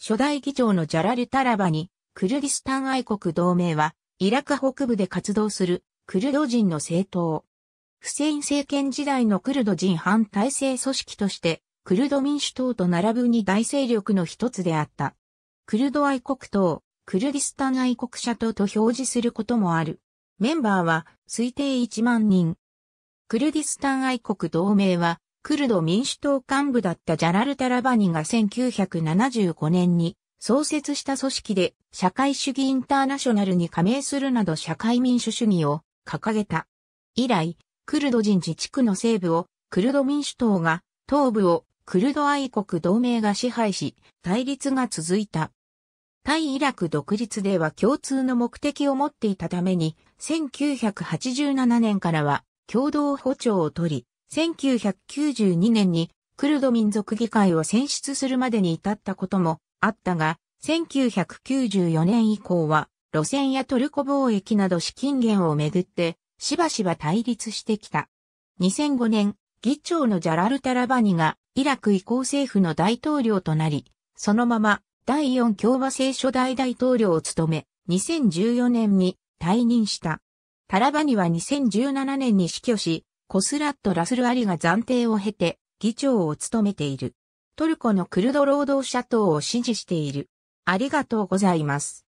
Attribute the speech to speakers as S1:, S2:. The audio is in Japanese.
S1: 初代議長のジャラル・タラバに、クルギスタン愛国同盟は、イラク
S2: 北部で活動するクルド人の政党。フセイン政権時代のクルド人反体制組織として、クルド民主党と並ぶ二大勢力の一つであった。クルド愛国党、クルギスタン愛国者党と表示することもある。メンバーは推定1万人。クルディスタン愛国同盟はクルド民主党幹部だったジャラル・タラバニが1975年に創設した組織で社会主義インターナショナルに加盟するなど社会民主主義を掲げた。以来、クルド人自治区の西部をクルド民主党が、東部をクルド愛国同盟が支配し、対立が続いた。対イラク独立では共通の目的を持っていたために、1987年からは共同歩調を取り、1992年にクルド民族議会を選出するまでに至ったこともあったが、1994年以降は路線やトルコ貿易など資金源をめぐってしばしば対立してきた。2005年、議長のジャラル・タラバニがイラク移行政府の大統領となり、そのまま第4共和制初代大統領を務め、2014年に退任した。タラバニは2017年に死去し、コスラット・ラスルアリが暫定を経て議長を務めている。トルコのクルド労働者党を支
S1: 持している。ありがとうございます。